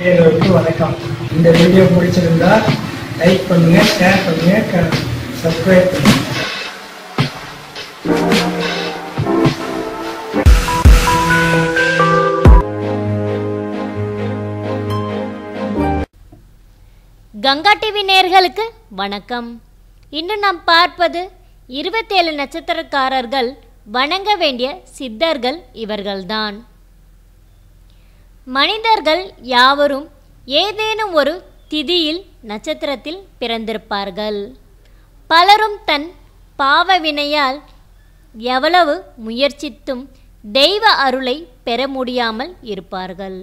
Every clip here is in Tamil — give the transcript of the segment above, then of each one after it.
நேர்களுக்கு வணக்கம் இந்த வீடியோ பிடிச்சிருந்தா like share subscribe Ganga TV நேர்களுக்கு வணக்கம் இன்று நாம் பார்ப்பது இருபத்தேழு நட்சத்திரக்காரர்கள் வணங்க வேண்டிய சித்தர்கள் இவர்கள்தான் மனிதர்கள் யாவரும் ஏதேனும் ஒரு திதியில் நட்சத்திரத்தில் பிறந்திருப்பார்கள் பலரும் தன் பாவ வினையால் எவ்வளவு முயற்சித்தும் தெய்வ அருளை பெற முடியாமல் இருப்பார்கள்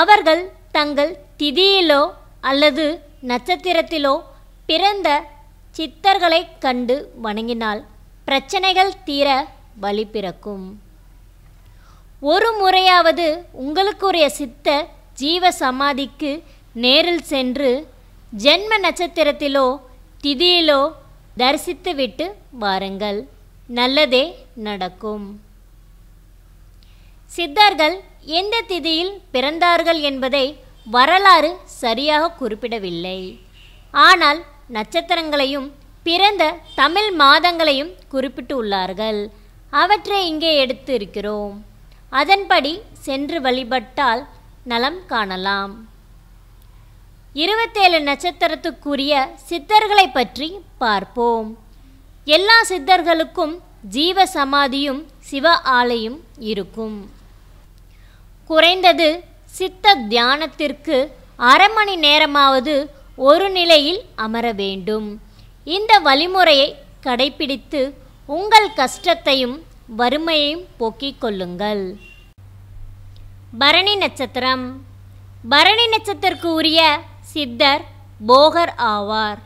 அவர்கள் தங்கள் திதியிலோ அல்லது நட்சத்திரத்திலோ பிறந்த சித்தர்களைக் கண்டு வணங்கினால் பிரச்சனைகள் தீர வழி பிறக்கும் ஒரு முறையாவது உங்களுக்குரிய சித்த ஜீவ சமாதிக்கு நேரில் சென்று ஜென்ம நட்சத்திரத்திலோ திதியிலோ தரிசித்து விட்டு வாருங்கள் நல்லதே நடக்கும் சித்தர்கள் எந்த திதியில் பிறந்தார்கள் என்பதை வரலாறு சரியாக குறிப்பிடவில்லை ஆனால் நட்சத்திரங்களையும் பிறந்த தமிழ் மாதங்களையும் குறிப்பிட்டு உள்ளார்கள் அவற்றை இங்கே எடுத்து இருக்கிறோம் அதன்படி சென்று வழிபட்டால் நலம் காணலாம் இருபத்தேழு நட்சத்திரத்துக்குரிய சித்தர்களை பற்றி பார்ப்போம் எல்லா சித்தர்களுக்கும் ஜீவ சமாதியும் சிவ ஆலையும் இருக்கும் குறைந்தது சித்த தியானத்திற்கு அரை மணி நேரமாவது ஒரு நிலையில் அமர வேண்டும் இந்த வழிமுறையை கடைபிடித்து உங்கள் கஷ்டத்தையும் வறுமையையும் போக்கிக் கொள்ளுங்கள் பரணி நட்சத்திரம் பரணி நட்சத்திற்கு உரிய சித்தர் போகர் ஆவார்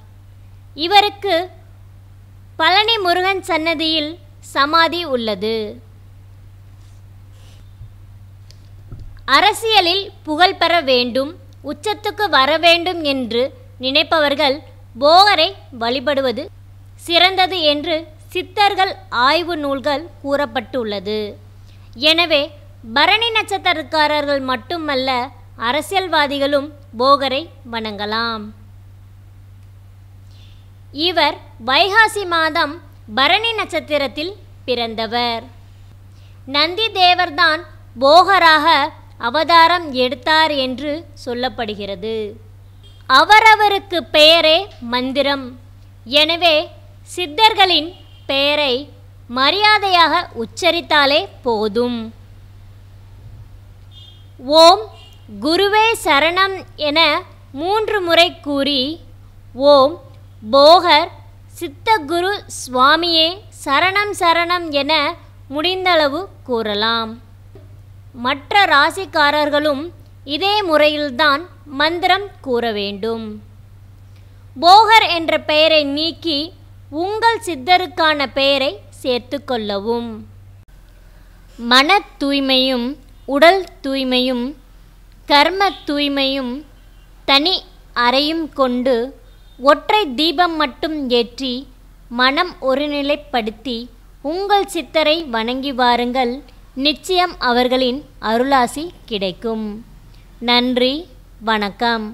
இவருக்கு பழனி முருகன் சன்னதியில் சமாதி உள்ளது அரசியலில் புகழ் பெற வேண்டும் உச்சத்துக்கு வர வேண்டும் என்று நினைப்பவர்கள் போகரை வழிபடுவது சிறந்தது என்று சித்தர்கள் ஆய்வு நூல்கள் கூறப்பட்டுள்ளது எனவே பரணி நட்சத்திரக்காரர்கள் மட்டுமல்ல அரசியல்வாதிகளும் போகரை வணங்கலாம் இவர் வைகாசி மாதம் பரணி நட்சத்திரத்தில் பிறந்தவர் நந்தி தேவர்தான் போகராக அவதாரம் எடுத்தார் என்று சொல்லப்படுகிறது அவரவருக்கு பெயரே மந்திரம் எனவே சித்தர்களின் பெயரை மரியாதையாக உச்சரித்தாலே போதும் ஓம் குருவே சரணம் என மூன்று முறை கூறி ஓம் போகர் சித்தகுரு சுவாமியே சரணம் சரணம் என முடிந்தளவு கூறலாம் மற்ற ராசிக்காரர்களும் இதே முறையில்தான் மந்திரம் கூற வேண்டும் போகர் என்ற பெயரை நீக்கி உங்கள் சித்தருக்கான பெயரை சேர்த்து கொள்ளவும் மன தூய்மையும் உடல் தூய்மையும் கர்ம தூய்மையும் தனி அறையும் கொண்டு ஒற்றை தீபம் மட்டும் ஏற்றி மனம் ஒருநிலைப்படுத்தி உங்கள் சித்தரை வணங்கி வாருங்கள் நிச்சயம் அவர்களின் அருளாசி கிடைக்கும் நன்றி வணக்கம்